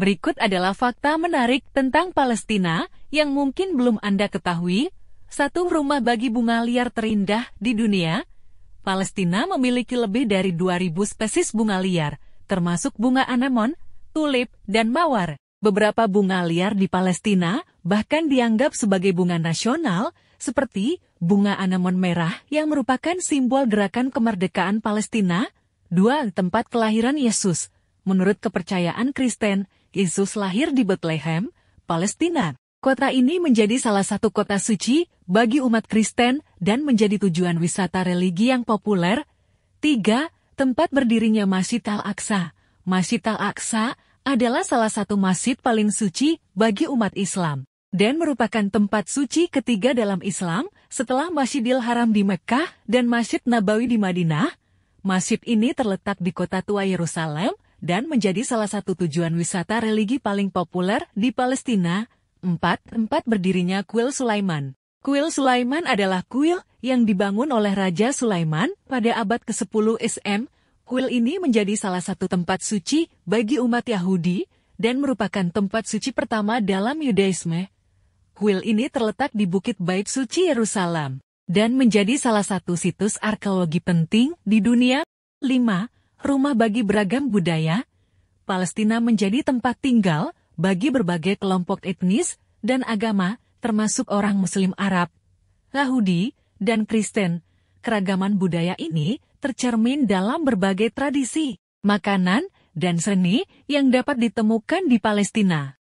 Berikut adalah fakta menarik tentang Palestina yang mungkin belum Anda ketahui. Satu rumah bagi bunga liar terindah di dunia. Palestina memiliki lebih dari 2000 spesies bunga liar, termasuk bunga anemon, tulip, dan mawar. Beberapa bunga liar di Palestina bahkan dianggap sebagai bunga nasional, seperti bunga anemon merah yang merupakan simbol gerakan kemerdekaan Palestina. Dua Tempat kelahiran Yesus Menurut kepercayaan Kristen, Yesus lahir di Bethlehem, Palestina. Kota ini menjadi salah satu kota suci bagi umat Kristen dan menjadi tujuan wisata religi yang populer. Tiga Tempat berdirinya Masjid Al-Aqsa. Masjid Al-Aqsa adalah salah satu masjid paling suci bagi umat Islam dan merupakan tempat suci ketiga dalam Islam setelah Masjidil Haram di Mekkah dan Masjid Nabawi di Madinah. Masjid ini terletak di kota tua Yerusalem dan menjadi salah satu tujuan wisata religi paling populer di Palestina. 4. Tempat berdirinya Kuil Sulaiman Kuil Sulaiman adalah kuil yang dibangun oleh Raja Sulaiman pada abad ke-10 SM. Kuil ini menjadi salah satu tempat suci bagi umat Yahudi dan merupakan tempat suci pertama dalam Yudaisme. Kuil ini terletak di Bukit Bait Suci Yerusalem dan menjadi salah satu situs arkeologi penting di dunia. 5 rumah bagi beragam budaya, Palestina menjadi tempat tinggal bagi berbagai kelompok etnis dan agama, termasuk orang Muslim Arab, Yahudi, dan Kristen. Keragaman budaya ini tercermin dalam berbagai tradisi, makanan, dan seni yang dapat ditemukan di Palestina.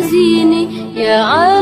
حزيني يا عالم